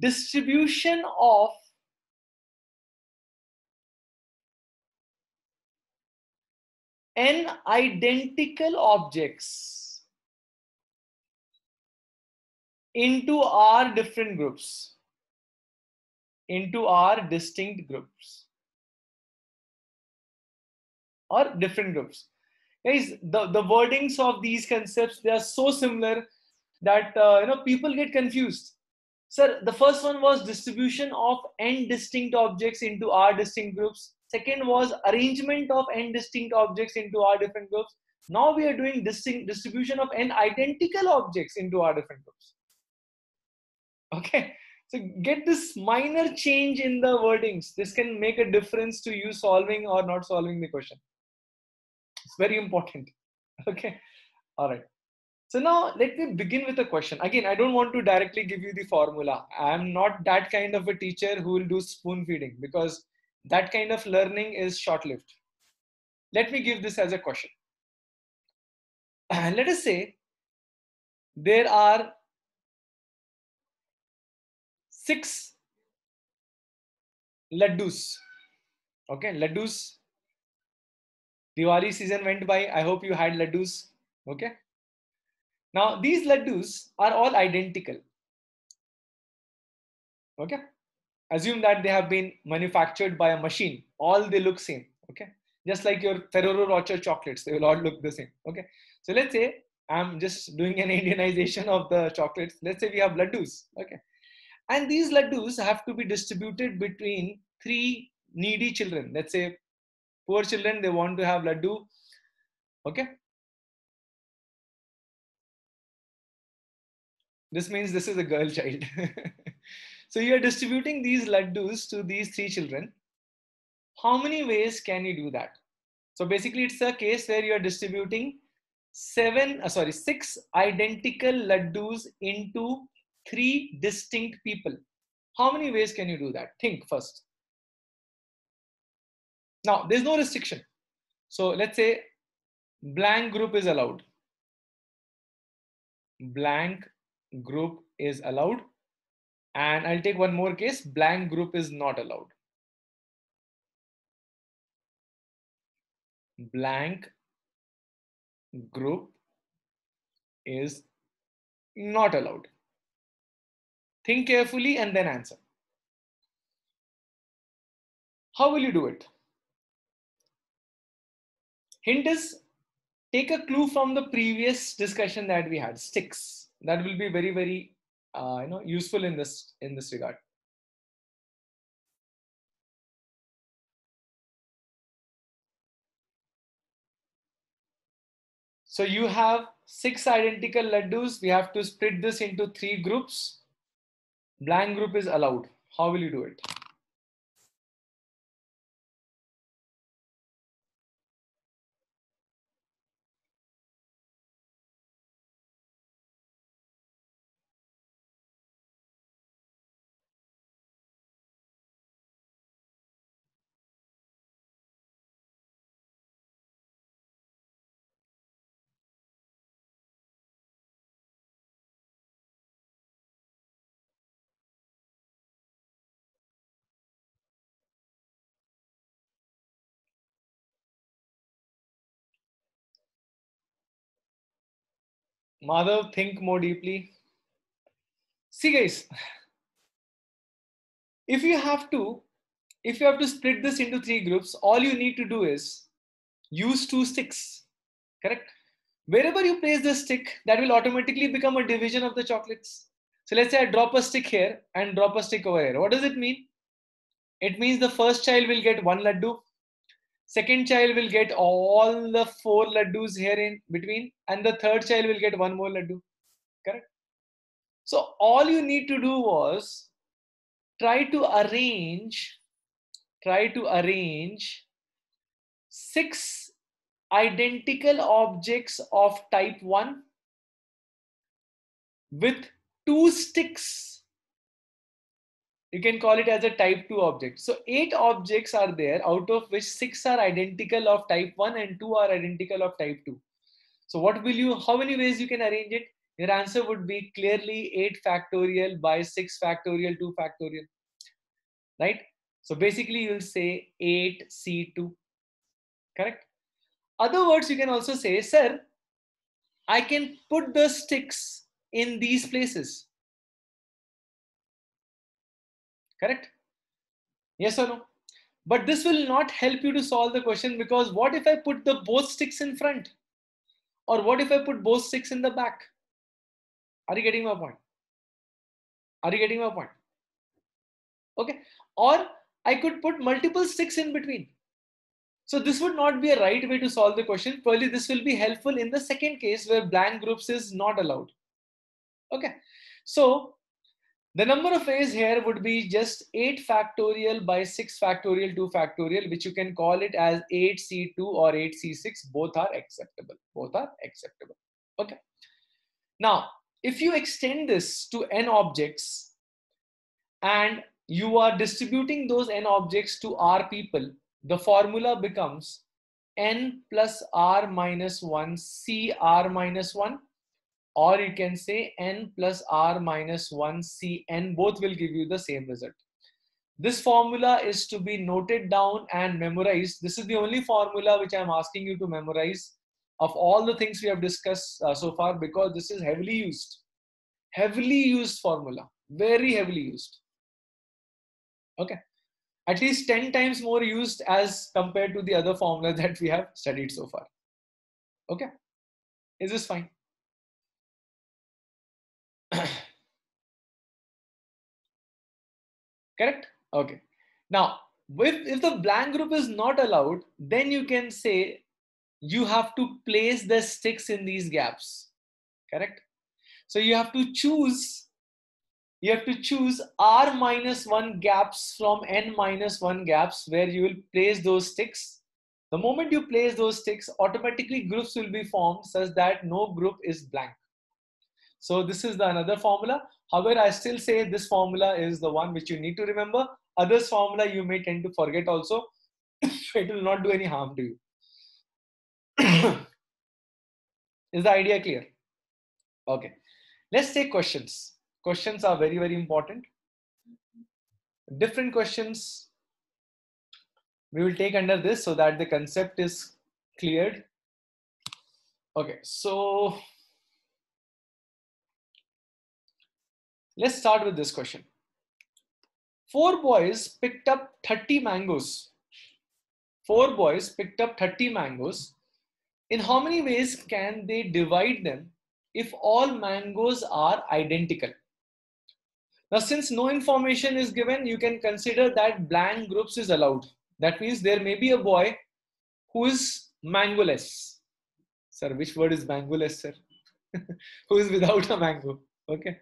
distribution of n identical objects into r different groups into our distinct groups or different groups guys the, the wordings of these concepts they are so similar that uh, you know people get confused Sir, the first one was distribution of n distinct objects into R distinct groups. Second was arrangement of n distinct objects into R different groups. Now we are doing distinct distribution of n identical objects into R different groups. Okay, so get this minor change in the wordings. This can make a difference to you solving or not solving the question. It's very important. Okay, all right. So now let me begin with a question. Again, I don't want to directly give you the formula. I'm not that kind of a teacher who will do spoon feeding because that kind of learning is short lived. Let me give this as a question. let us say there are six laddus. Okay, laddus. Diwali season went by. I hope you had laddus. Okay, now these laddus are all identical. Okay. Assume that they have been manufactured by a machine. All they look same. Okay. Just like your Ferrero Rocher chocolates, they will all look the same. Okay. So let's say I'm just doing an Indianization of the chocolates. Let's say we have laddus. Okay. And these laddus have to be distributed between three needy children. Let's say poor children, they want to have laddu. Okay. This means this is a girl child. so you are distributing these laddus to these three children. How many ways can you do that? So basically, it's a case where you are distributing seven, uh, sorry, six identical laddus into three distinct people. How many ways can you do that? Think first. Now, there's no restriction. So let's say blank group is allowed. Blank group is allowed. And I'll take one more case, blank group is not allowed. Blank group is not allowed. Think carefully and then answer. How will you do it? Hint is take a clue from the previous discussion that we had, six that will be very very uh, you know useful in this in this regard so you have six identical laddus we have to split this into three groups blank group is allowed how will you do it Madhav, think more deeply. See, guys, if you have to, if you have to split this into three groups, all you need to do is use two sticks, correct? Wherever you place the stick, that will automatically become a division of the chocolates. So let's say I drop a stick here and drop a stick over here. What does it mean? It means the first child will get one laddu, second child will get all the four laddus here in between and the third child will get one more laddu correct so all you need to do was try to arrange try to arrange six identical objects of type 1 with two sticks you can call it as a type 2 object. So eight objects are there out of which six are identical of type 1 and two are identical of type 2. So what will you, how many ways you can arrange it? Your answer would be clearly 8 factorial by 6 factorial 2 factorial, right? So basically you'll say 8C2, correct? Other words you can also say, sir, I can put the sticks in these places. Correct? Yes or no? But this will not help you to solve the question because what if I put the both sticks in front? Or what if I put both sticks in the back? Are you getting my point? Are you getting my point? Okay. Or I could put multiple sticks in between. So this would not be a right way to solve the question. Probably this will be helpful in the second case where blank groups is not allowed. Okay. So the number of A's here would be just 8 factorial by 6 factorial 2 factorial, which you can call it as 8C2 or 8C6. Both are acceptable. Both are acceptable. Okay. Now, if you extend this to n objects and you are distributing those n objects to r people, the formula becomes n plus r minus 1 c r minus 1 or you can say n plus r minus 1 cn both will give you the same result this formula is to be noted down and memorized this is the only formula which i'm asking you to memorize of all the things we have discussed uh, so far because this is heavily used heavily used formula very heavily used okay at least 10 times more used as compared to the other formula that we have studied so far okay is this fine Correct? Okay. Now, if, if the blank group is not allowed, then you can say you have to place the sticks in these gaps. Correct? So you have to choose, you have to choose R minus 1 gaps from N minus 1 gaps where you will place those sticks the moment you place those sticks, automatically groups will be formed such that no group is blank. So this is the another formula. However, I still say this formula is the one which you need to remember. Others formula you may tend to forget also. it will not do any harm to you. is the idea clear? Okay. Let's take questions. Questions are very, very important. Different questions we will take under this so that the concept is cleared. Okay, so Let's start with this question. Four boys picked up 30 mangoes. Four boys picked up 30 mangoes. In how many ways can they divide them if all mangoes are identical? Now, since no information is given, you can consider that blank groups is allowed. That means there may be a boy who is mangoless. Sir, which word is mangoless, sir? who is without a mango? Okay.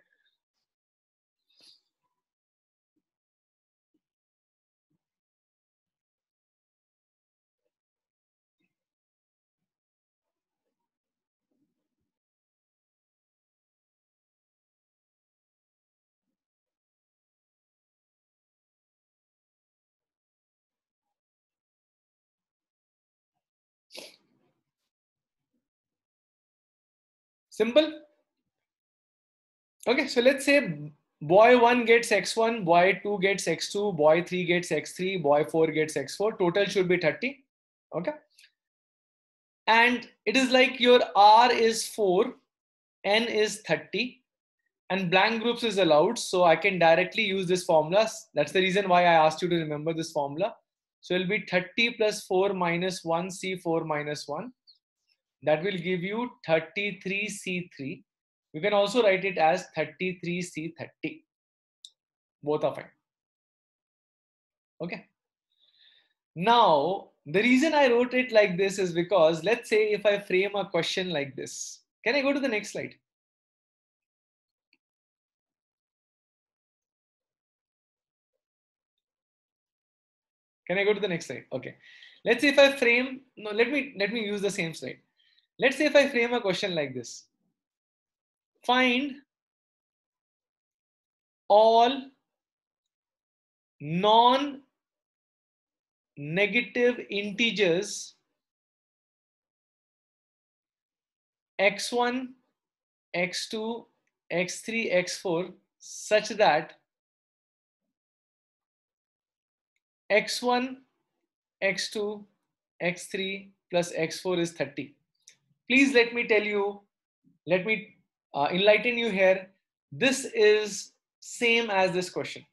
Simple. Okay, so let's say boy 1 gets x1, boy 2 gets x2, boy 3 gets x3, boy 4 gets x4. Total should be 30. Okay. And it is like your R is 4, N is 30, and blank groups is allowed. So I can directly use this formula. That's the reason why I asked you to remember this formula. So it'll be 30 plus 4 minus 1, C4 minus 1 that will give you 33C3. You can also write it as 33C30. Both are fine. Okay. Now, the reason I wrote it like this is because let's say if I frame a question like this. Can I go to the next slide? Can I go to the next slide? Okay. Let's say if I frame, no, let me, let me use the same slide. Let's say if I frame a question like this. Find all non negative integers x1, x2, x3, x4 such that x1, x2, x3 plus x4 is 30 please let me tell you, let me uh, enlighten you here. This is same as this question.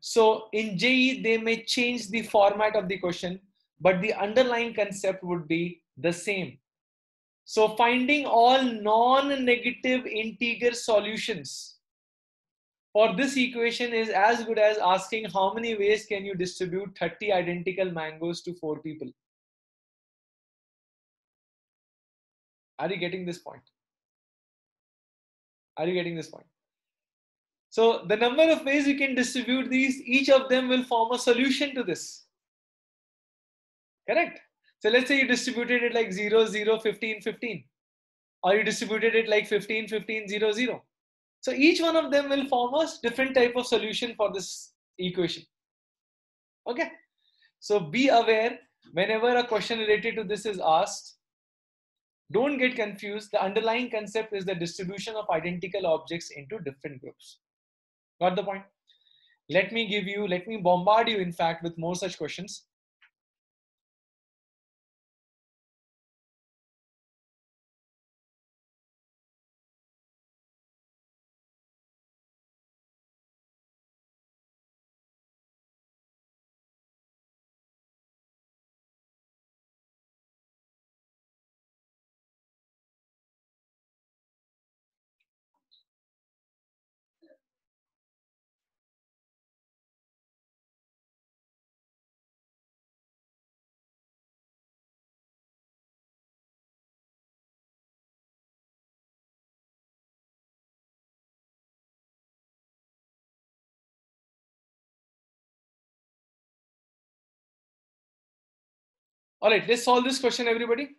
So in JE, they may change the format of the question, but the underlying concept would be the same. So finding all non-negative integer solutions for this equation is as good as asking how many ways can you distribute 30 identical mangoes to four people. Are you getting this point? Are you getting this point? So the number of ways you can distribute these, each of them will form a solution to this. Correct? So let's say you distributed it like 0, 0, 15, 15. Or you distributed it like 15, 15, 0, 0. So each one of them will form a different type of solution for this equation. Okay? So be aware whenever a question related to this is asked, don't get confused. The underlying concept is the distribution of identical objects into different groups. Got the point? Let me give you, let me bombard you, in fact, with more such questions. All right, let's solve this question, everybody.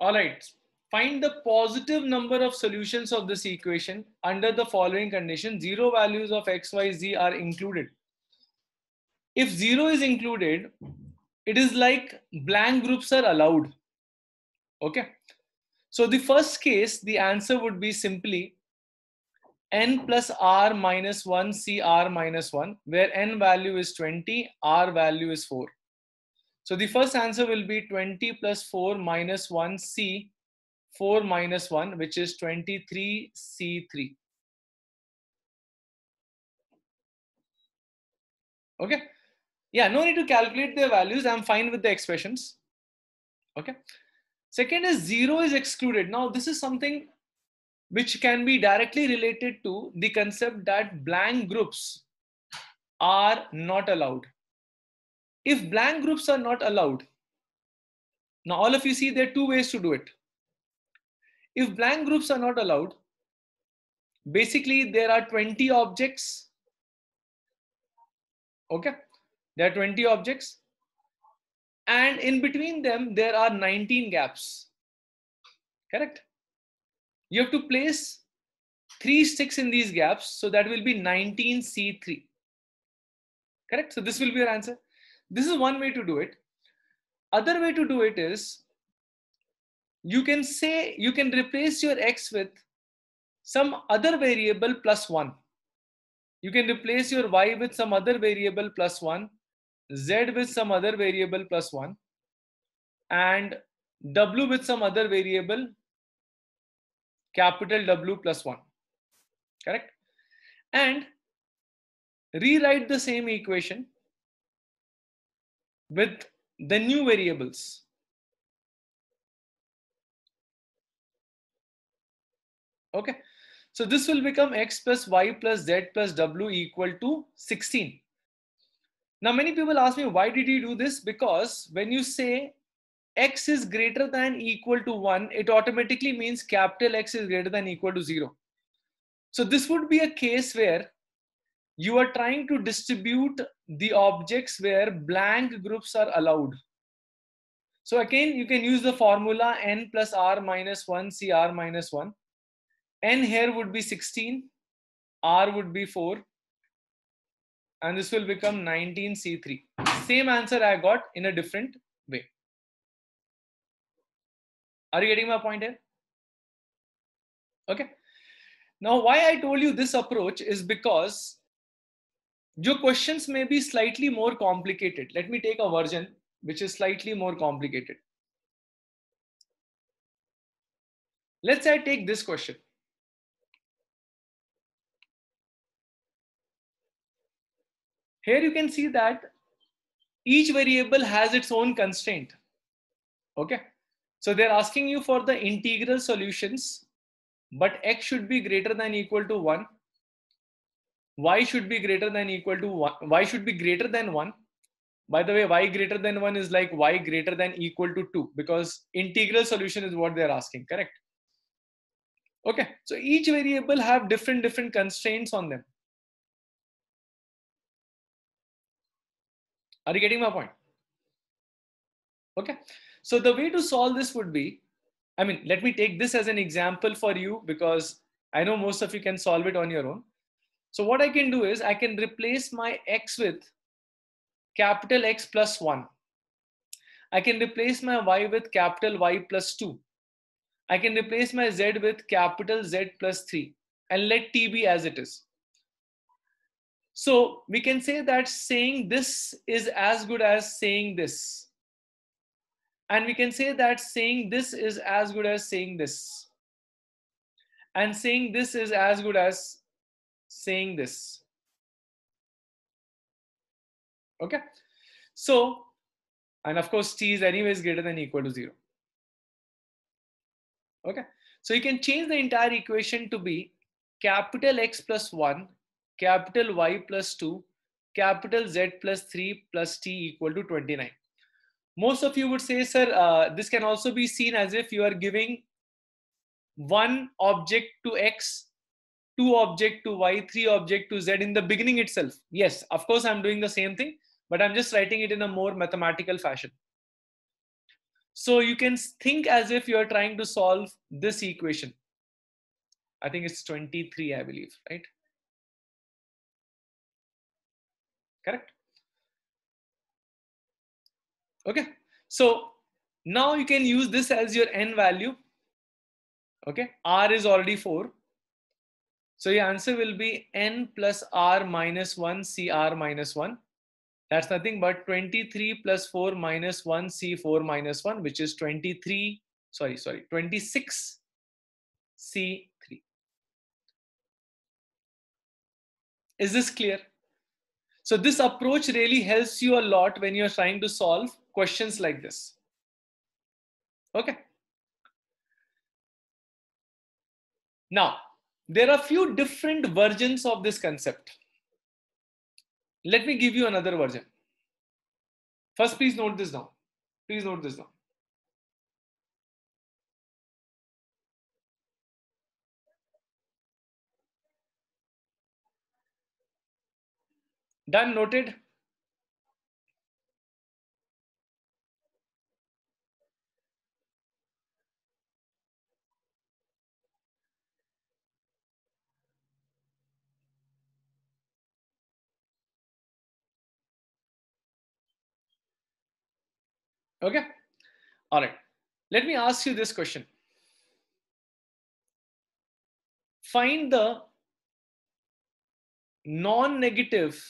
All right, find the positive number of solutions of this equation under the following condition. Zero values of x, y, z are included. If zero is included, it is like blank groups are allowed. Okay. So the first case, the answer would be simply n plus r minus 1 c r minus 1, where n value is 20, r value is 4. So the first answer will be 20 plus 4 minus 1C, 4 minus 1, which is 23C3. Okay. Yeah, no need to calculate the values. I'm fine with the expressions. Okay. Second is 0 is excluded. Now, this is something which can be directly related to the concept that blank groups are not allowed if blank groups are not allowed, now all of you see there are two ways to do it. If blank groups are not allowed, basically there are 20 objects. Okay, there are 20 objects. And in between them, there are 19 gaps. Correct? You have to place three sticks in these gaps. So that will be 19C3. Correct? So this will be your answer this is one way to do it other way to do it is you can say you can replace your x with some other variable plus 1 you can replace your y with some other variable plus 1 z with some other variable plus 1 and w with some other variable capital w plus 1 correct and rewrite the same equation with the new variables. Okay, so this will become x plus y plus z plus w equal to 16. Now many people ask me why did he do this? Because when you say x is greater than equal to 1, it automatically means capital X is greater than equal to 0. So this would be a case where you are trying to distribute the objects where blank groups are allowed. So again, you can use the formula n plus r minus 1 cr minus 1. n here would be 16, r would be 4, and this will become 19c3. Same answer I got in a different way. Are you getting my point here? Okay. Now, why I told you this approach is because your questions may be slightly more complicated. Let me take a version which is slightly more complicated. Let's say I take this question. Here you can see that each variable has its own constraint. Okay. So they're asking you for the integral solutions, but x should be greater than equal to 1 y should be greater than equal to 1 y should be greater than 1 by the way y greater than 1 is like y greater than equal to 2 because integral solution is what they're asking correct okay so each variable have different different constraints on them are you getting my point okay so the way to solve this would be i mean let me take this as an example for you because i know most of you can solve it on your own so what I can do is I can replace my x with capital X plus 1. I can replace my y with capital Y plus 2. I can replace my z with capital Z plus 3 and let t be as it is. So we can say that saying this is as good as saying this. And we can say that saying this is as good as saying this. And saying this is as good as saying this. Okay. So, and of course, t is anyways greater than equal to zero. Okay. So you can change the entire equation to be capital X plus one, capital Y plus two, capital Z plus three plus t equal to 29. Most of you would say, sir, uh, this can also be seen as if you are giving one object to X 2 object to y, 3 object to z in the beginning itself. Yes, of course, I'm doing the same thing, but I'm just writing it in a more mathematical fashion. So you can think as if you're trying to solve this equation. I think it's 23, I believe, right? Correct? Okay. So now you can use this as your n value. Okay. R is already 4. So your answer will be n plus r minus 1 cr minus 1. That's nothing but 23 plus 4 minus 1 c4 minus 1, which is 23, sorry, sorry, 26 c3. Is this clear? So this approach really helps you a lot when you're trying to solve questions like this. Okay. Now, there are few different versions of this concept let me give you another version first please note this down please note this down done noted Okay. All right. Let me ask you this question. Find the non-negative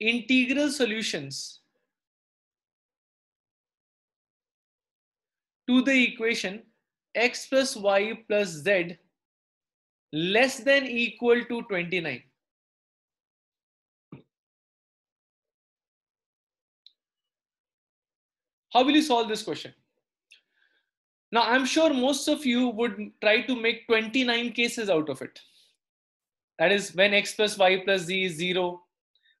integral solutions to the equation x plus y plus z less than equal to 29. How will you solve this question? Now, I'm sure most of you would try to make 29 cases out of it. That is when x plus y plus z is 0,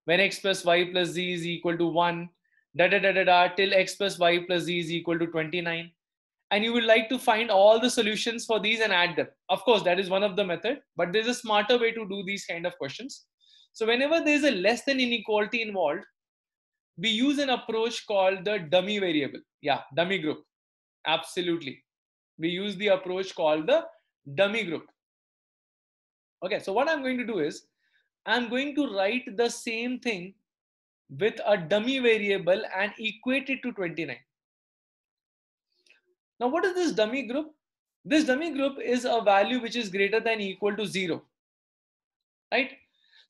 when x plus y plus z is equal to 1, da da da da da, till x plus y plus z is equal to 29. And you would like to find all the solutions for these and add them. Of course, that is one of the method, but there's a smarter way to do these kind of questions. So whenever there's a less than inequality involved, we use an approach called the dummy variable. Yeah, dummy group. Absolutely. We use the approach called the dummy group. Okay, so what I'm going to do is I'm going to write the same thing with a dummy variable and equate it to 29. Now, what is this dummy group? This dummy group is a value which is greater than equal to zero, right?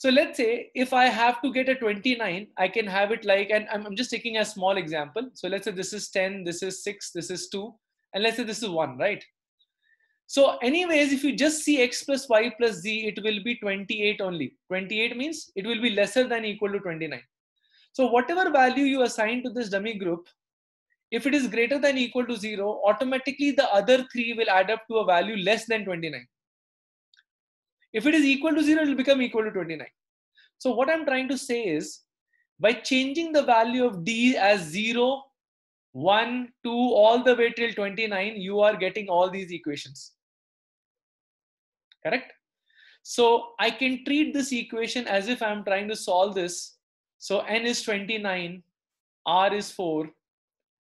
So let's say if I have to get a 29, I can have it like, and I'm, just taking a small example. So let's say this is 10, this is 6, this is 2, and let's say this is 1, right? So anyways, if you just see x plus y plus z, it will be 28 only. 28 means it will be lesser than equal to 29. So whatever value you assign to this dummy group, if it is greater than equal to 0, automatically the other three will add up to a value less than 29. If it is equal to 0, it will become equal to 29. So what I'm trying to say is, by changing the value of d as 0, 1, 2, all the way till 29, you are getting all these equations. Correct? So I can treat this equation as if I'm trying to solve this. So n is 29, r is 4,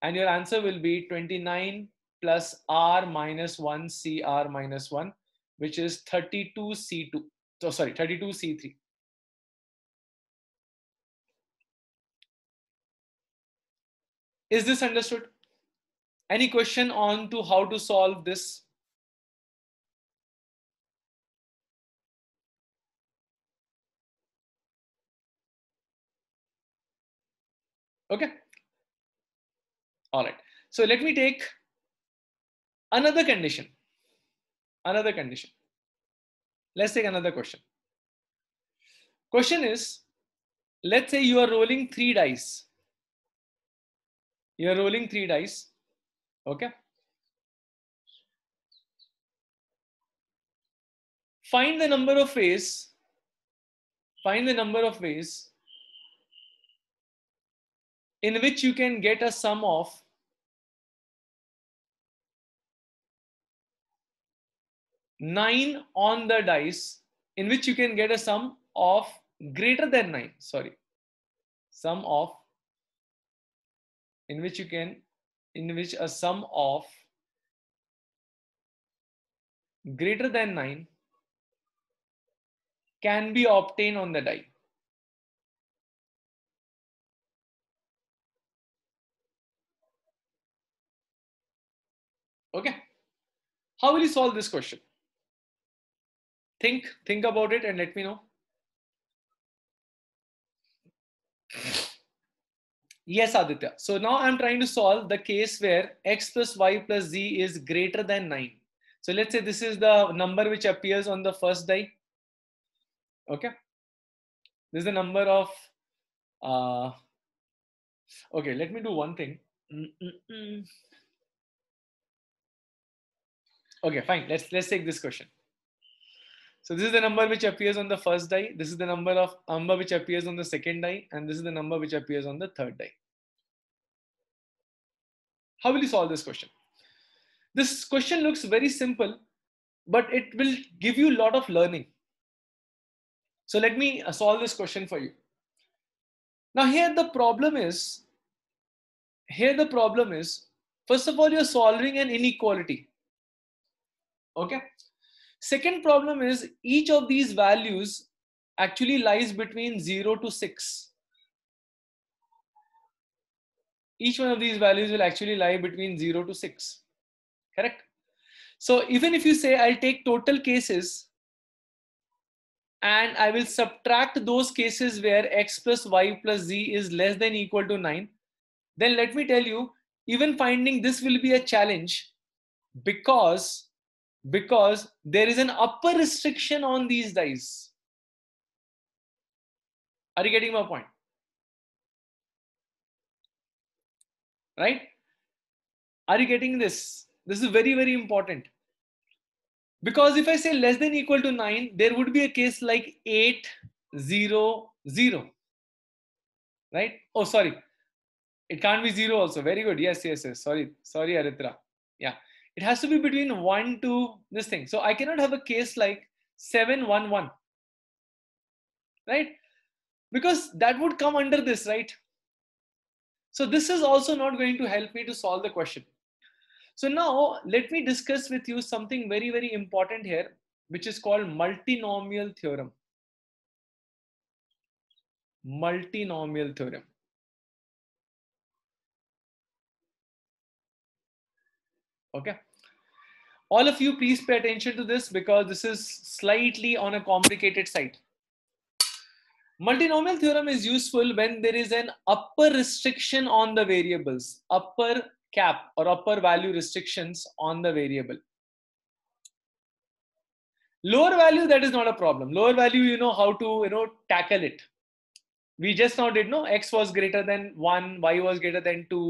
and your answer will be 29 plus r minus 1 cr minus 1 which is 32C2. So oh, sorry, 32C3. Is this understood? Any question on to how to solve this? Okay. All right. So let me take another condition another condition. Let's take another question. Question is, let's say you are rolling three dice. You are rolling three dice. Okay. Find the number of ways. Find the number of ways in which you can get a sum of 9 on the dice in which you can get a sum of greater than 9 sorry sum of in which you can in which a sum of greater than 9 can be obtained on the die okay how will you solve this question think think about it and let me know yes aditya so now i'm trying to solve the case where x plus y plus z is greater than 9 so let's say this is the number which appears on the first die okay this is the number of uh okay let me do one thing okay fine let's let's take this question so this is the number which appears on the first die. This is the number of umber which appears on the second die. And this is the number which appears on the third die. How will you solve this question? This question looks very simple, but it will give you a lot of learning. So let me uh, solve this question for you. Now here the problem is, here the problem is, first of all, you're solving an inequality. Okay, Second problem is each of these values actually lies between 0 to 6. Each one of these values will actually lie between 0 to 6. Correct? So even if you say I'll take total cases and I will subtract those cases where x plus y plus z is less than equal to 9, then let me tell you, even finding this will be a challenge because because there is an upper restriction on these dice. Are you getting my point? Right? Are you getting this? This is very, very important. Because if I say less than equal to 9, there would be a case like 8, 0, 0. Right? Oh, sorry. It can't be 0 also. Very good. Yes, yes, yes. Sorry. Sorry, Aritra. Yeah it has to be between one to this thing. So I cannot have a case like 711, right? Because that would come under this, right? So this is also not going to help me to solve the question. So now let me discuss with you something very, very important here, which is called multinomial theorem. Multinomial theorem. Okay all of you please pay attention to this because this is slightly on a complicated side multinomial theorem is useful when there is an upper restriction on the variables upper cap or upper value restrictions on the variable lower value that is not a problem lower value you know how to you know tackle it we just now did no x was greater than 1 y was greater than 2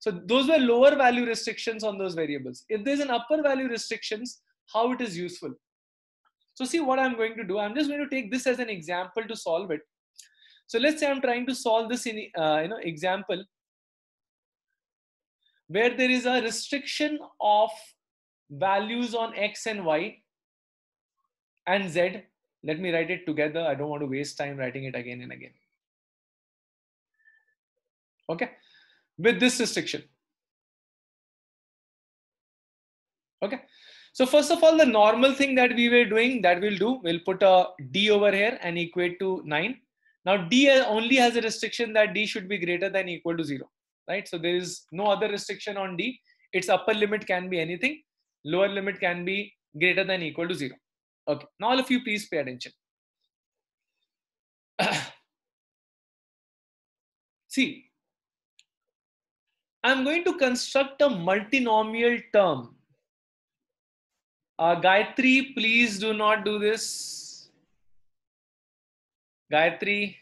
so those were lower value restrictions on those variables. If there's an upper value restrictions, how it is useful. So see what I'm going to do. I'm just going to take this as an example to solve it. So let's say I'm trying to solve this in uh, you know example where there is a restriction of values on x and y and z. Let me write it together. I don't want to waste time writing it again and again. Okay, with this restriction. Okay. So first of all, the normal thing that we were doing that we'll do, we'll put a D over here and equate to nine. Now D only has a restriction that D should be greater than equal to zero, right? So there is no other restriction on D. Its upper limit can be anything. Lower limit can be greater than equal to zero. Okay. Now all of you please pay attention. See, I'm going to construct a multinomial term. Uh, Gayatri, please do not do this. Gayatri,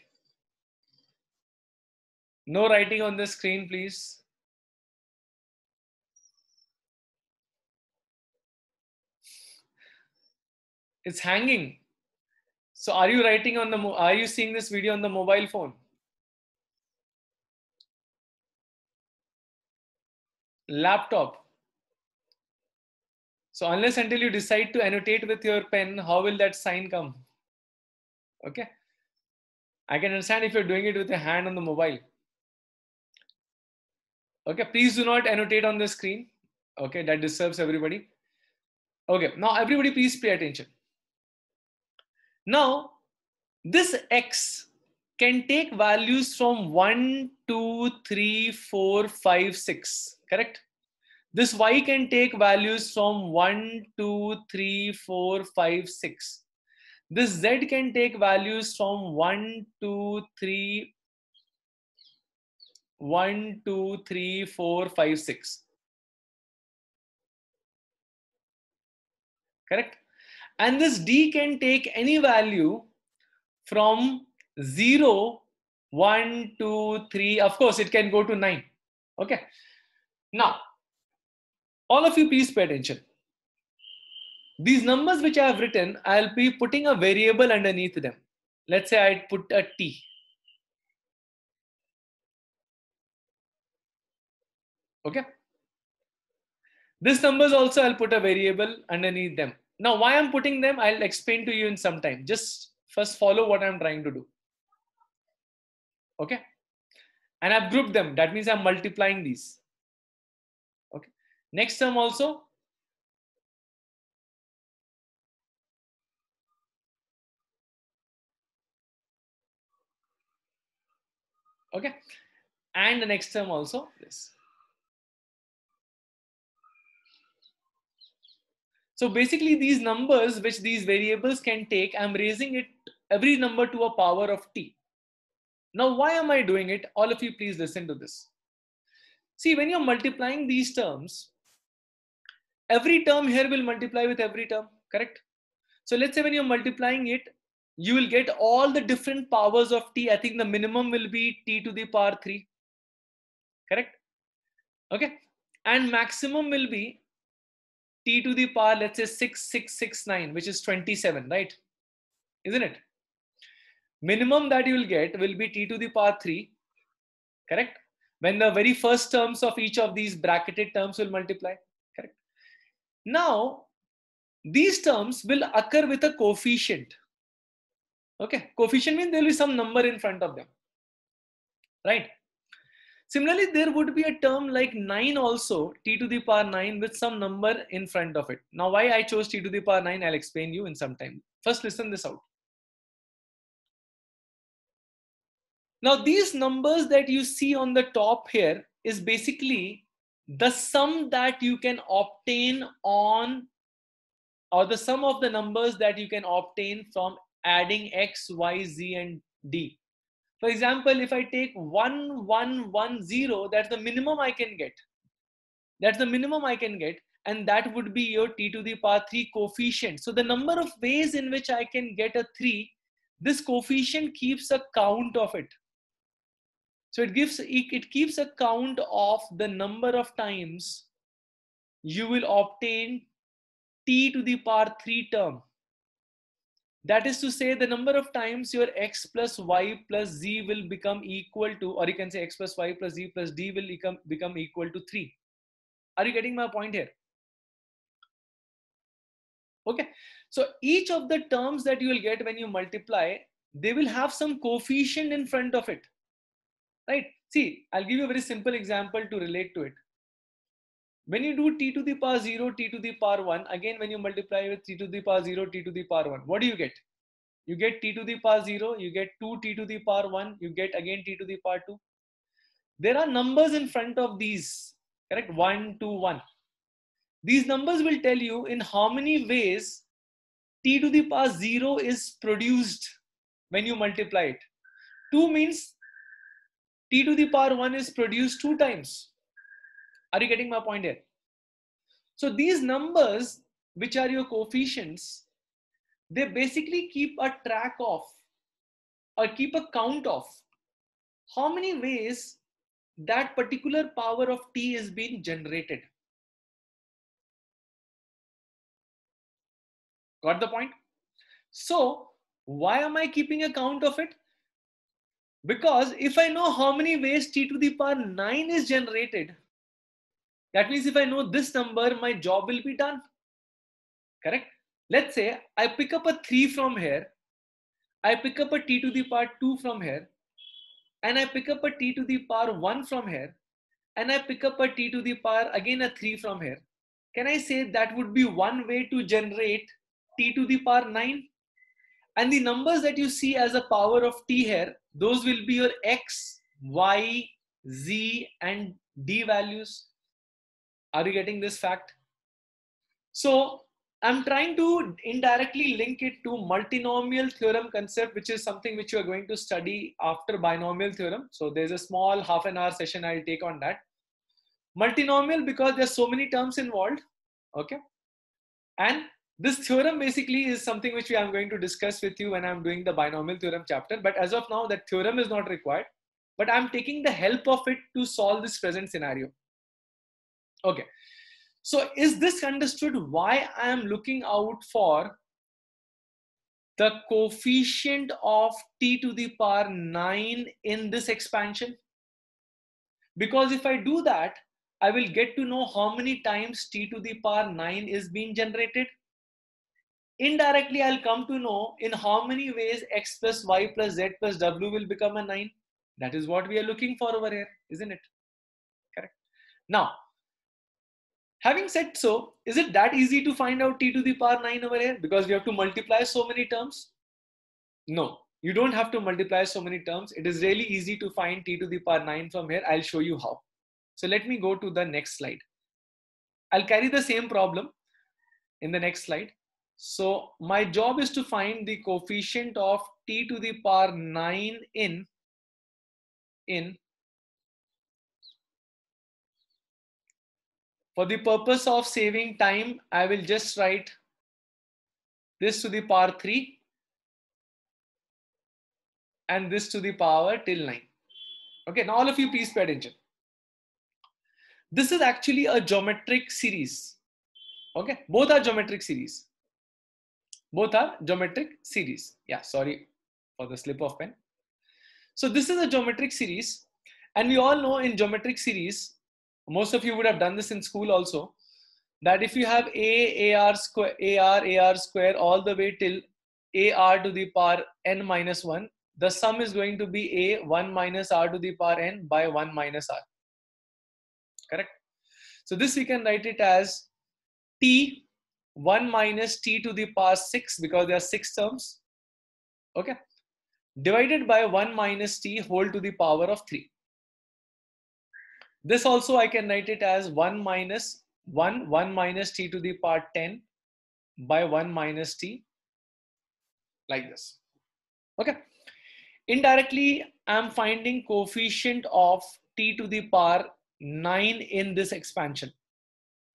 no writing on the screen, please. It's hanging. So are you writing on the, are you seeing this video on the mobile phone? laptop. So unless until you decide to annotate with your pen, how will that sign come? Okay. I can understand if you're doing it with your hand on the mobile. Okay, please do not annotate on the screen. Okay, that disturbs everybody. Okay, now everybody please pay attention. Now, this x can take values from 1, 2, 3, 4, 5, 6 correct? This y can take values from 1, 2, 3, 4, 5, 6. This z can take values from 1, 2, 3, 1, 2, 3, 4, 5, 6. Correct? And this d can take any value from 0, 1, 2, 3. Of course, it can go to 9. Okay. Now, all of you please pay attention. These numbers which I have written, I'll be putting a variable underneath them. Let's say I put a t. Okay. This numbers also I'll put a variable underneath them. Now why I'm putting them, I'll explain to you in some time. Just first follow what I'm trying to do. Okay. And I've grouped them. That means I'm multiplying these. Next term also, okay and the next term also this so basically these numbers which these variables can take i'm raising it every number to a power of t now why am i doing it all of you please listen to this see when you're multiplying these terms every term here will multiply with every term, correct? So let's say when you're multiplying it, you will get all the different powers of t. I think the minimum will be t to the power 3, correct? Okay. And maximum will be t to the power, let's say 6669, which is 27, right? Isn't it? Minimum that you will get will be t to the power 3, correct? When the very first terms of each of these bracketed terms will multiply now, these terms will occur with a coefficient. Okay, coefficient means there will be some number in front of them. Right? Similarly, there would be a term like 9 also, t to the power 9 with some number in front of it. Now, why I chose t to the power 9, I'll explain you in some time. First, listen this out. Now, these numbers that you see on the top here is basically the sum that you can obtain on or the sum of the numbers that you can obtain from adding x y z and d for example if i take 1 1 1 0 that's the minimum i can get that's the minimum i can get and that would be your t to the power 3 coefficient so the number of ways in which i can get a 3 this coefficient keeps a count of it so it gives it keeps a count of the number of times you will obtain t to the power 3 term. That is to say the number of times your x plus y plus z will become equal to, or you can say x plus y plus z plus d will become, become equal to 3. Are you getting my point here? Okay, so each of the terms that you will get when you multiply, they will have some coefficient in front of it right? See, I'll give you a very simple example to relate to it. When you do t to the power 0, t to the power 1, again when you multiply with t to the power 0, t to the power 1, what do you get? You get t to the power 0, you get 2t to the power 1, you get again t to the power 2. There are numbers in front of these, correct? 1, 2, 1. These numbers will tell you in how many ways t to the power 0 is produced when you multiply it. 2 means t to the power 1 is produced two times. Are you getting my point here? So these numbers, which are your coefficients, they basically keep a track of or keep a count of how many ways that particular power of t is being generated. Got the point? So why am I keeping a count of it? Because if I know how many ways t to the power 9 is generated, that means if I know this number, my job will be done. Correct? Let's say I pick up a 3 from here, I pick up a t to the power 2 from here, and I pick up a t to the power 1 from here, and I pick up a t to the power again a 3 from here. Can I say that would be one way to generate t to the power 9? And the numbers that you see as a power of t here, those will be your x, y, z, and d values. Are you getting this fact? So I'm trying to indirectly link it to multinomial theorem concept, which is something which you are going to study after binomial theorem. So there's a small half an hour session I'll take on that. Multinomial because there's so many terms involved. Okay. And this theorem basically is something which I'm going to discuss with you when I'm doing the binomial theorem chapter. But as of now, that theorem is not required. But I'm taking the help of it to solve this present scenario. Okay. So is this understood why I am looking out for the coefficient of t to the power 9 in this expansion? Because if I do that, I will get to know how many times t to the power 9 is being generated indirectly I'll come to know in how many ways x plus y plus z plus w will become a 9. That is what we are looking for over here, isn't it? Correct. Now, having said so, is it that easy to find out t to the power 9 over here? Because we have to multiply so many terms? No, you don't have to multiply so many terms. It is really easy to find t to the power 9 from here. I'll show you how. So let me go to the next slide. I'll carry the same problem in the next slide. So my job is to find the coefficient of t to the power 9 in, in For the purpose of saving time, I will just write this to the power 3 and this to the power till 9. Okay, now all of you please pay attention. This is actually a geometric series. Okay, both are geometric series. Both are geometric series. Yeah, sorry for the slip of pen. So this is a geometric series. And we all know in geometric series, most of you would have done this in school also, that if you have a, ar square, ar, ar square all the way till ar to the power n minus 1, the sum is going to be a 1 minus r to the power n by 1 minus r. Correct? So this we can write it as t 1 minus t to the power 6 because there are 6 terms. Okay. Divided by 1 minus t whole to the power of 3. This also I can write it as 1 minus 1, 1 minus t to the power 10 by 1 minus t like this. Okay. Indirectly, I'm finding coefficient of t to the power 9 in this expansion.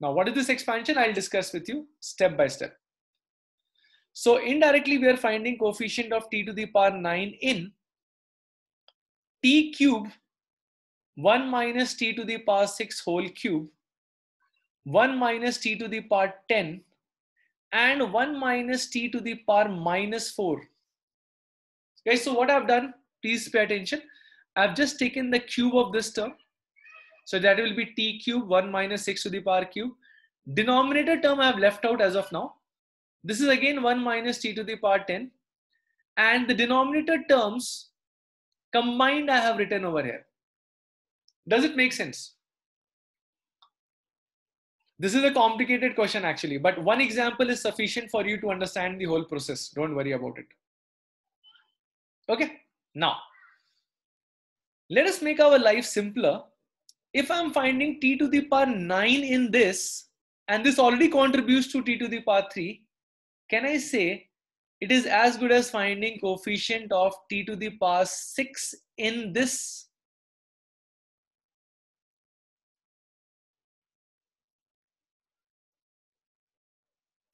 Now, what is this expansion? I'll discuss with you step by step. So indirectly, we are finding coefficient of t to the power 9 in t cube 1 minus t to the power 6 whole cube 1 minus t to the power 10 and 1 minus t to the power minus 4. Guys, okay, so what I've done, please pay attention. I've just taken the cube of this term so that will be t cube 1 minus 6 to the power cube. Denominator term I have left out as of now. This is again 1 minus t to the power 10. And the denominator terms combined I have written over here. Does it make sense? This is a complicated question actually, but one example is sufficient for you to understand the whole process. Don't worry about it. Okay, now let us make our life simpler if I'm finding t to the power 9 in this, and this already contributes to t to the power 3, can I say it is as good as finding coefficient of t to the power 6 in this?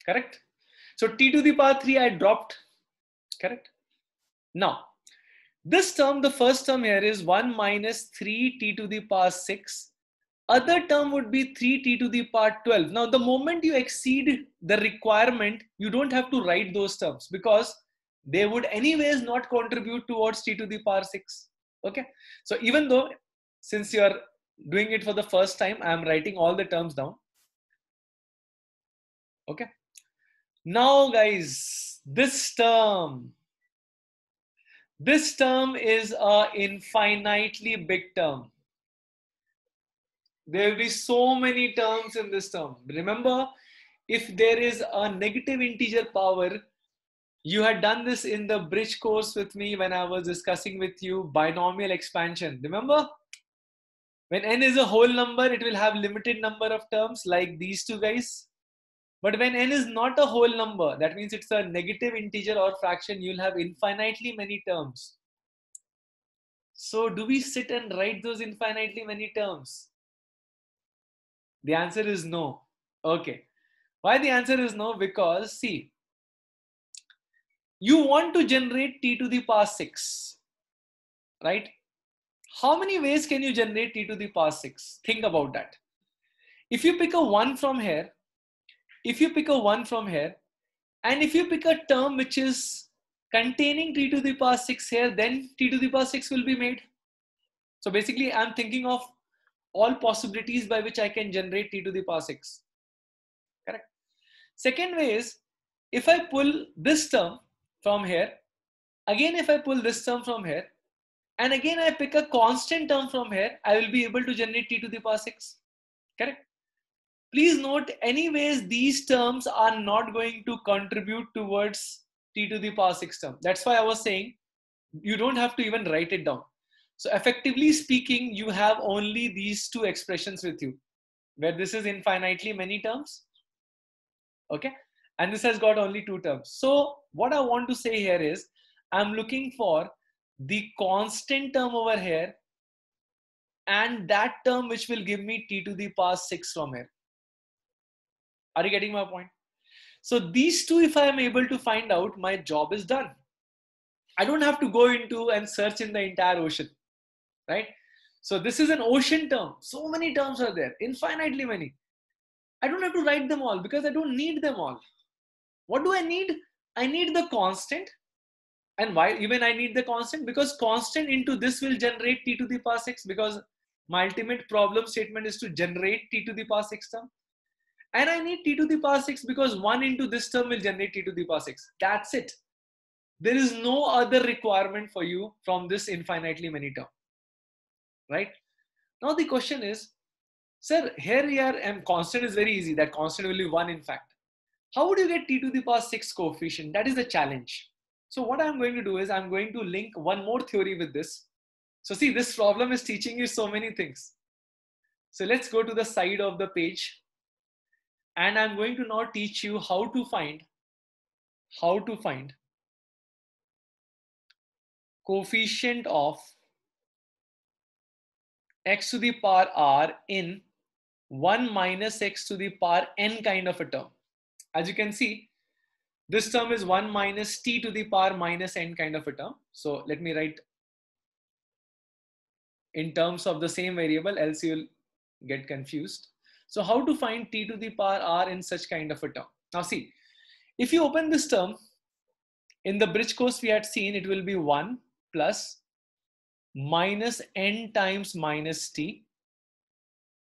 Correct? So t to the power 3 I dropped. Correct? Now, this term, the first term here is 1 minus 3t to the power 6. Other term would be 3t to the power 12. Now, the moment you exceed the requirement, you don't have to write those terms because they would anyways not contribute towards t to the power 6. Okay. So even though since you're doing it for the first time, I'm writing all the terms down. Okay. Now guys, this term this term is a infinitely big term. There will be so many terms in this term. Remember, if there is a negative integer power, you had done this in the bridge course with me when I was discussing with you binomial expansion. Remember? When n is a whole number, it will have limited number of terms like these two guys. But when n is not a whole number, that means it's a negative integer or fraction, you'll have infinitely many terms. So do we sit and write those infinitely many terms? The answer is no. Okay. Why the answer is no? Because see, you want to generate t to the power 6, right? How many ways can you generate t to the power 6? Think about that. If you pick a 1 from here, if you pick a 1 from here, and if you pick a term which is containing t to the power 6 here, then t to the power 6 will be made. So basically, I'm thinking of all possibilities by which I can generate t to the power 6. Correct. Second way is, if I pull this term from here, again if I pull this term from here, and again I pick a constant term from here, I will be able to generate t to the power 6. Correct. Please note, anyways, these terms are not going to contribute towards t to the power 6 term. That's why I was saying you don't have to even write it down. So effectively speaking, you have only these two expressions with you, where this is infinitely many terms. Okay. And this has got only two terms. So what I want to say here is I'm looking for the constant term over here and that term which will give me t to the power 6 from here. Are you getting my point? So these two, if I am able to find out, my job is done. I don't have to go into and search in the entire ocean, right? So this is an ocean term. So many terms are there, infinitely many. I don't have to write them all because I don't need them all. What do I need? I need the constant. And why even I need the constant? Because constant into this will generate t to the power 6 because my ultimate problem statement is to generate t to the power 6 term and I need t to the power 6 because 1 into this term will generate t to the power 6. That's it. There is no other requirement for you from this infinitely many term. Right? Now the question is, sir, here we are, m constant is very easy. That constant will be 1 in fact. How would you get t to the power 6 coefficient? That is the challenge. So what I'm going to do is I'm going to link one more theory with this. So see, this problem is teaching you so many things. So let's go to the side of the page and I'm going to now teach you how to find, how to find coefficient of x to the power r in 1 minus x to the power n kind of a term. As you can see, this term is 1 minus t to the power minus n kind of a term. So let me write in terms of the same variable, else you'll get confused. So how to find t to the power r in such kind of a term? Now see, if you open this term, in the bridge course we had seen it will be 1 plus minus n times minus t.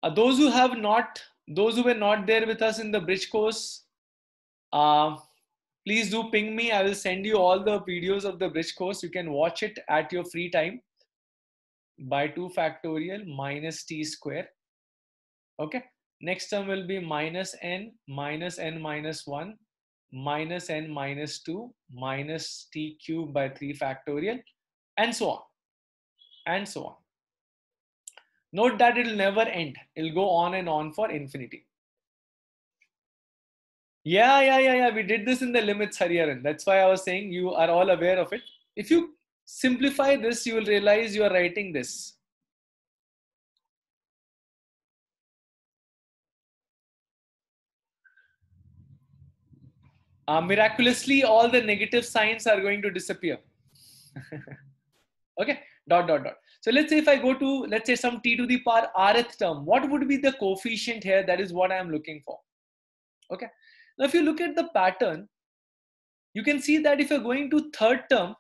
Uh, those who have not, those who were not there with us in the bridge course, uh, please do ping me. I will send you all the videos of the bridge course. You can watch it at your free time by 2 factorial minus t square. Okay. Next term will be minus n, minus n minus 1, minus n minus 2, minus t cubed by 3 factorial, and so on. And so on. Note that it will never end. It will go on and on for infinity. Yeah, yeah, yeah, yeah. We did this in the limits, Hariharan. That's why I was saying you are all aware of it. If you simplify this, you will realize you are writing this. uh, miraculously all the negative signs are going to disappear okay dot dot dot so let's say if i go to let's say some t to the power rth term what would be the coefficient here that is what i am looking for okay now if you look at the pattern you can see that if you're going to third term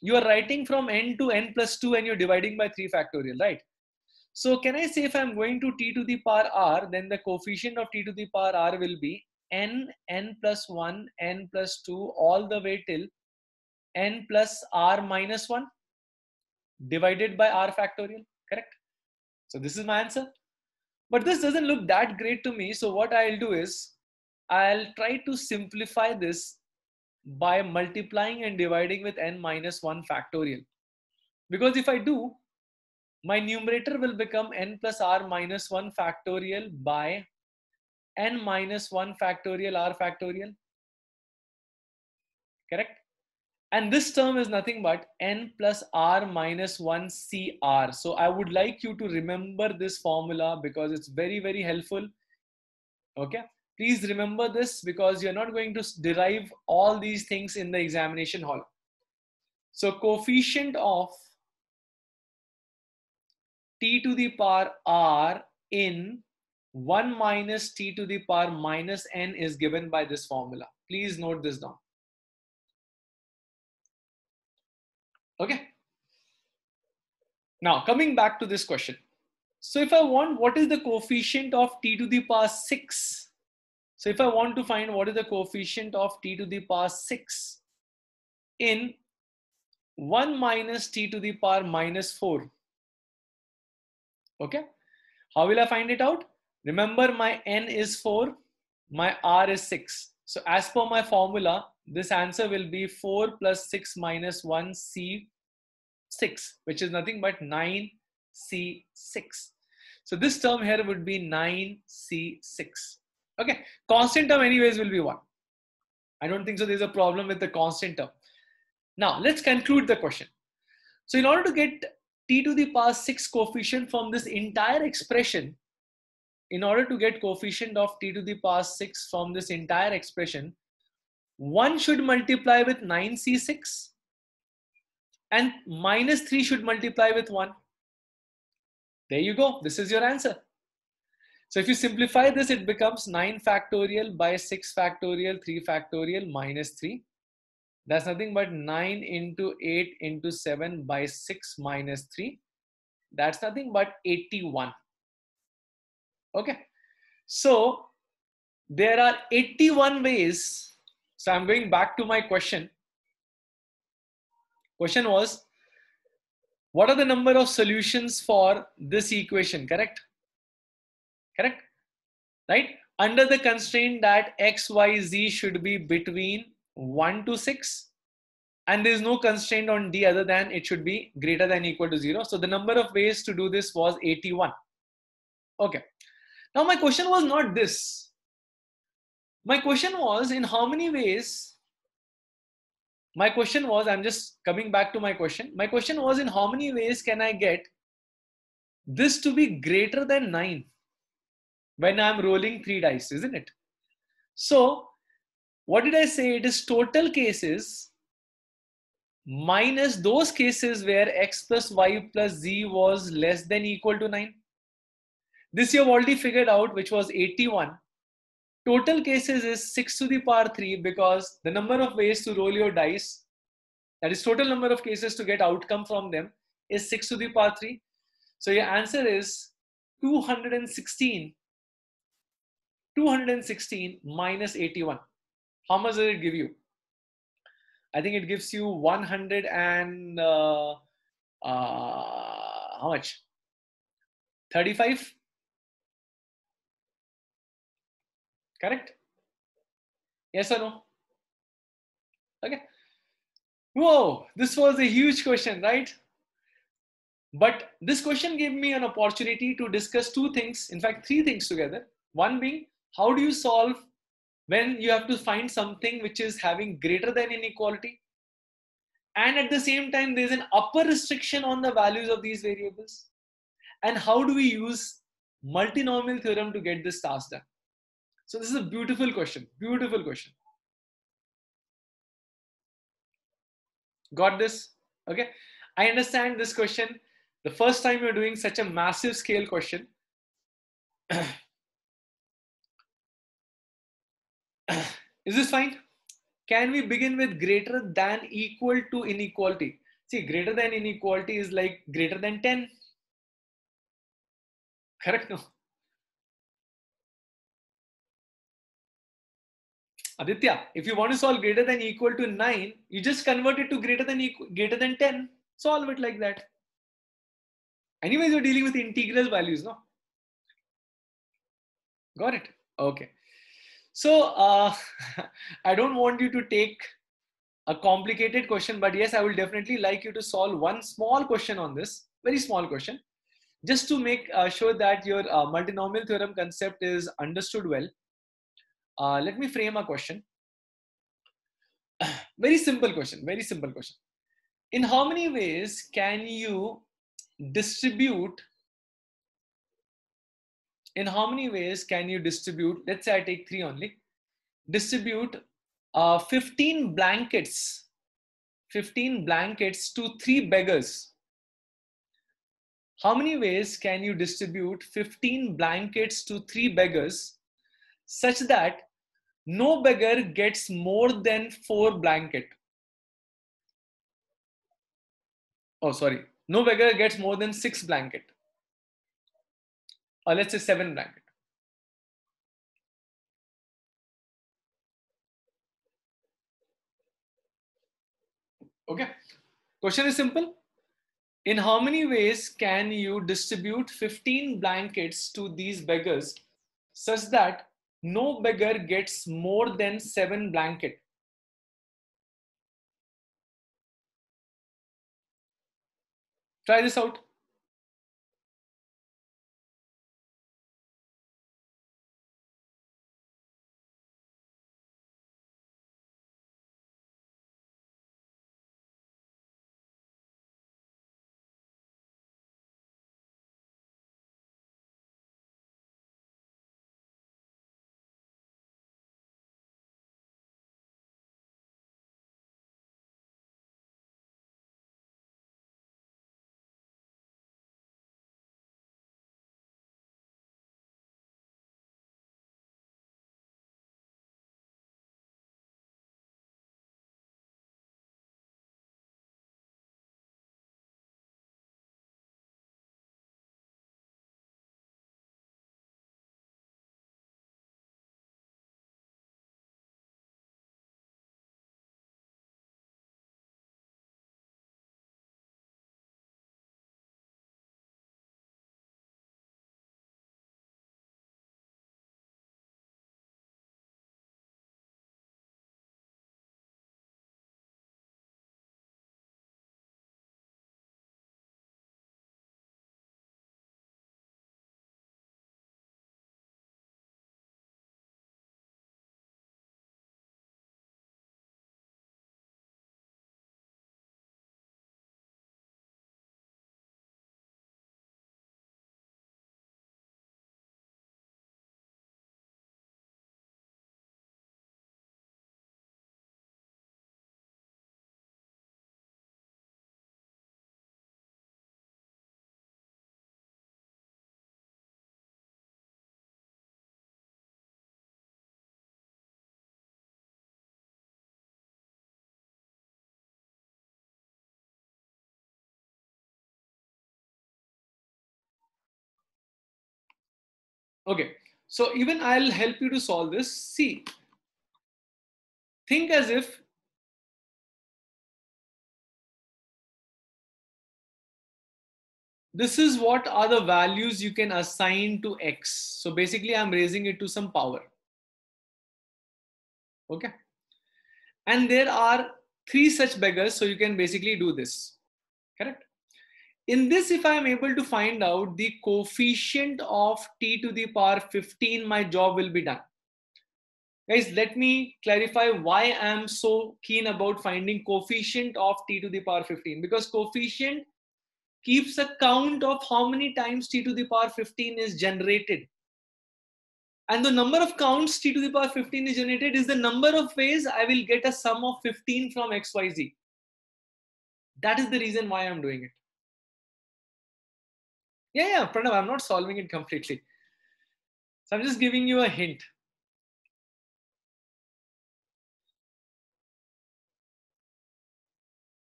you are writing from n to n plus 2 and you're dividing by 3 factorial right so can i say if i'm going to t to the power r then the coefficient of t to the power r will be n, n plus 1, n plus 2, all the way till n plus r minus 1 divided by r factorial, correct? So this is my answer. But this doesn't look that great to me. So what I'll do is, I'll try to simplify this by multiplying and dividing with n minus 1 factorial. Because if I do, my numerator will become n plus r minus 1 factorial by n minus 1 factorial r factorial. Correct? And this term is nothing but n plus r minus 1 cr. So I would like you to remember this formula because it's very, very helpful. Okay. Please remember this because you're not going to derive all these things in the examination hall. So coefficient of t to the power r in 1 minus t to the power minus n is given by this formula. Please note this down. Okay. Now, coming back to this question. So if I want, what is the coefficient of t to the power 6? So if I want to find what is the coefficient of t to the power 6 in 1 minus t to the power minus 4. Okay. How will I find it out? Remember my n is 4, my r is 6. So as per my formula, this answer will be 4 plus 6 minus 1 C 6, which is nothing but 9 C 6. So this term here would be 9 C 6. Okay, constant term anyways will be 1. I don't think so there's a problem with the constant term. Now let's conclude the question. So in order to get t to the power 6 coefficient from this entire expression, in order to get coefficient of t to the power 6 from this entire expression, 1 should multiply with 9c6 and minus 3 should multiply with 1. There you go. This is your answer. So if you simplify this, it becomes 9 factorial by 6 factorial, 3 factorial minus 3. That's nothing but 9 into 8 into 7 by 6 minus 3. That's nothing but 81. Okay. So there are 81 ways. So I'm going back to my question. Question was, what are the number of solutions for this equation, correct? Correct? Right? Under the constraint that x, y, z should be between 1 to 6 and there is no constraint on d other than it should be greater than equal to 0. So the number of ways to do this was 81. Okay. Now, my question was not this. My question was in how many ways, my question was, I'm just coming back to my question. My question was in how many ways can I get this to be greater than 9 when I'm rolling 3 dice, isn't it? So, what did I say? It is total cases minus those cases where x plus y plus z was less than equal to 9 this you've already figured out, which was 81. Total cases is 6 to the power 3 because the number of ways to roll your dice, that is total number of cases to get outcome from them, is 6 to the power 3. So your answer is 216 216 minus 81 how much does it give you i think it gives you 100 and uh, uh, how much 35 Correct? Yes or no? Okay. Whoa, this was a huge question, right? But this question gave me an opportunity to discuss two things, in fact, three things together. One being, how do you solve when you have to find something which is having greater than inequality? And at the same time, there's an upper restriction on the values of these variables. And how do we use multinomial theorem to get this task done? So this is a beautiful question. Beautiful question. Got this? Okay. I understand this question. The first time you're doing such a massive scale question. is this fine? Can we begin with greater than equal to inequality? See, greater than inequality is like greater than 10. Correct? No. Aditya, if you want to solve greater than equal to 9, you just convert it to greater than equal, greater than 10. Solve it like that. Anyways, you're dealing with integral values, no? Got it? Okay. So uh, I don't want you to take a complicated question, but yes, I will definitely like you to solve one small question on this, very small question, just to make uh, sure that your uh, multinomial theorem concept is understood well uh, let me frame a question. very simple question. Very simple question. In how many ways can you distribute? In how many ways can you distribute? Let's say I take three only. Distribute uh, 15 blankets 15 blankets to three beggars. How many ways can you distribute 15 blankets to three beggars such that no beggar gets more than four blanket oh sorry no beggar gets more than six blanket or let's say seven blanket okay question is simple in how many ways can you distribute 15 blankets to these beggars such that no beggar gets more than seven blanket. Try this out. Okay, so even I'll help you to solve this. See, think as if this is what are the values you can assign to x. So basically I'm raising it to some power. Okay. And there are three such beggars. So you can basically do this, correct? In this, if I am able to find out the coefficient of t to the power 15, my job will be done. Guys, let me clarify why I am so keen about finding coefficient of t to the power 15 because coefficient keeps a count of how many times t to the power 15 is generated. And the number of counts t to the power 15 is generated is the number of ways I will get a sum of 15 from xyz. That is the reason why I'm doing it. Yeah, yeah, Pranav, I'm not solving it completely. So I'm just giving you a hint.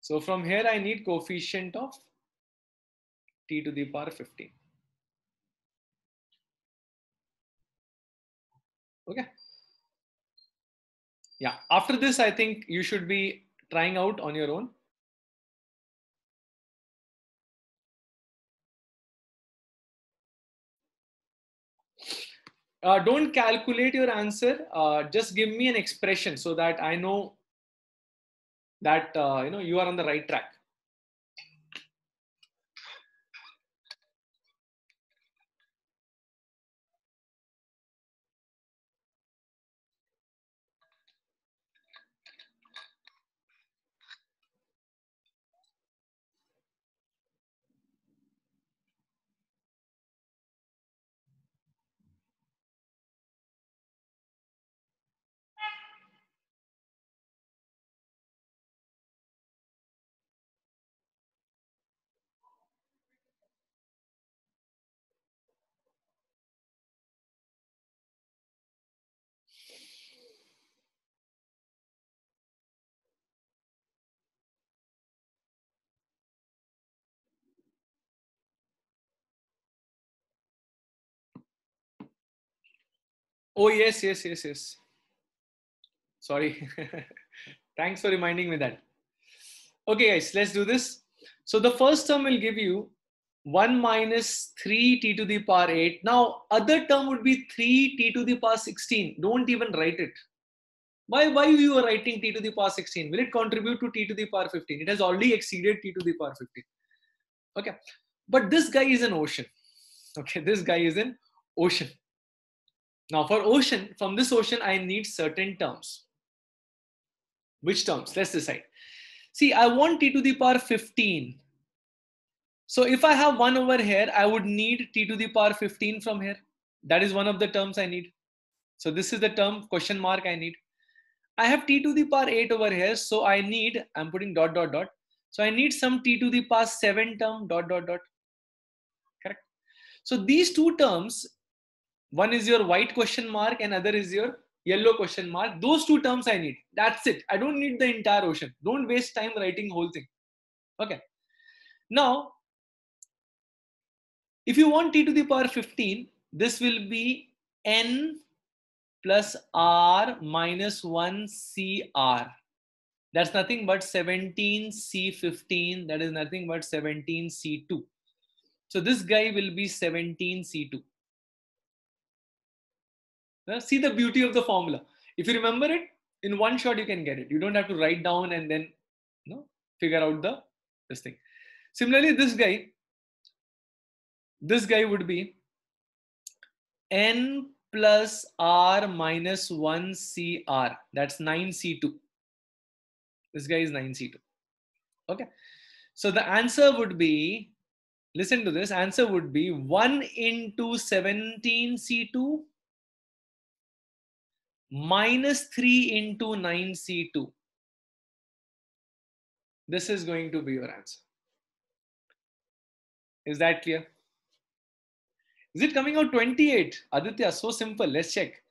So from here, I need coefficient of t to the power 15. Okay. Yeah, after this, I think you should be trying out on your own. uh, don't calculate your answer uh, just give me an expression so that i know that uh, you know you are on the right track Oh, yes, yes, yes, yes. Sorry. Thanks for reminding me that. Okay, guys, let's do this. So the first term will give you 1 minus 3t to the power 8. Now, other term would be 3t to the power 16. Don't even write it. Why, why you are writing t to the power 16? Will it contribute to t to the power 15? It has already exceeded t to the power 15. Okay. But this guy is an ocean. Okay, this guy is an ocean. Now for ocean, from this ocean, I need certain terms. Which terms? Let's decide. See, I want t to the power 15. So if I have 1 over here, I would need t to the power 15 from here. That is one of the terms I need. So this is the term question mark I need. I have t to the power 8 over here. So I need, I'm putting dot dot dot. So I need some t to the power 7 term dot dot dot. Correct. So these two terms one is your white question mark and other is your yellow question mark those two terms i need that's it i don't need the entire ocean don't waste time writing whole thing okay now if you want t to the power 15 this will be n plus r minus 1 cr that's nothing but 17 c15 that is nothing but 17 c2 so this guy will be 17 c2 uh, see the beauty of the formula. If you remember it, in one shot you can get it. You don't have to write down and then you know, figure out the this thing. Similarly, this guy, this guy would be n plus r minus 1 cr. That's 9c2. This guy is 9c2. Okay. So the answer would be, listen to this, answer would be 1 into 17c2 minus 3 into 9C2. This is going to be your answer. Is that clear? Is it coming out 28? Aditya, so simple. Let's check.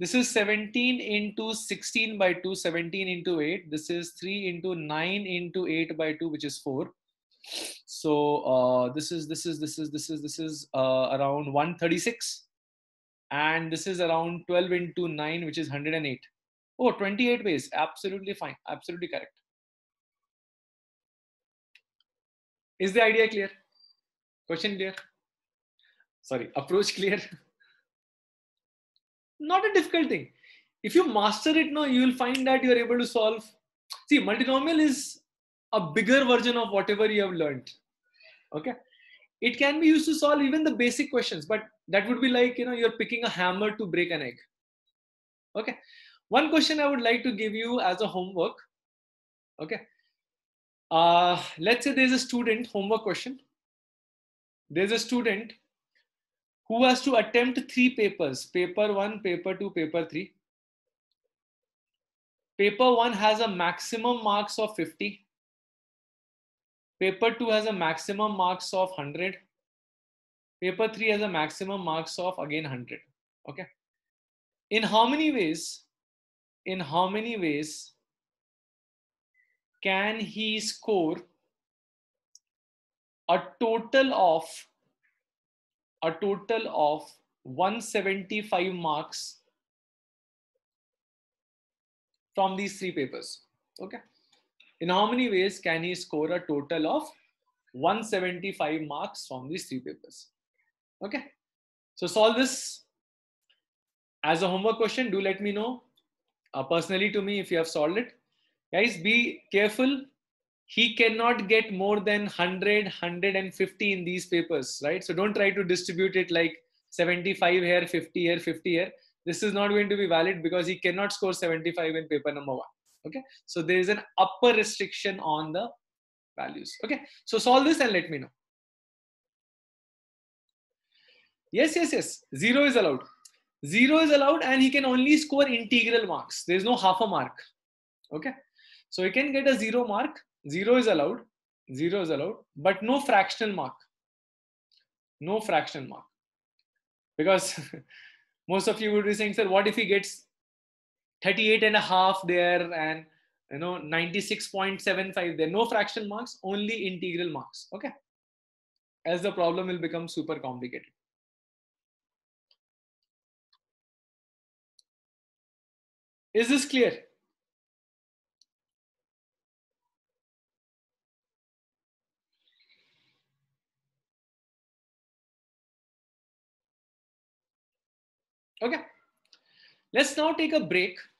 This is 17 into 16 by 2, 17 into 8. This is 3 into 9 into 8 by 2, which is 4. So uh, this is this is this is this is this is uh, around 136 and this is around 12 into 9 which is 108 oh 28 ways absolutely fine absolutely correct is the idea clear question clear sorry approach clear not a difficult thing if you master it now you will find that you are able to solve see multinomial is a bigger version of whatever you have learned okay it can be used to solve even the basic questions but that would be like you know you're picking a hammer to break an egg okay one question i would like to give you as a homework okay uh, let's say there's a student homework question there's a student who has to attempt three papers paper 1 paper 2 paper 3 paper 1 has a maximum marks of 50 paper 2 has a maximum marks of 100 Paper 3 has a maximum marks of again 100. Okay. In how many ways, in how many ways can he score a total of a total of 175 marks from these three papers okay in how many ways can he score a total of 175 marks from these three papers Okay. So solve this as a homework question. Do let me know uh, personally to me if you have solved it. Guys, be careful. He cannot get more than 100, 150 in these papers, right? So don't try to distribute it like 75 here, 50 here, 50 here. This is not going to be valid because he cannot score 75 in paper number one. Okay. So there is an upper restriction on the values. Okay. So solve this and let me know. Yes, yes, yes. Zero is allowed. Zero is allowed, and he can only score integral marks. There is no half a mark. Okay. So he can get a zero mark. Zero is allowed. Zero is allowed, but no fractional mark. No fractional mark. Because most of you would be saying, sir, what if he gets 38 and a half there and you know 96.75 there no fractional marks only integral marks okay as the problem will become super complicated Is this clear? Okay. Let's now take a break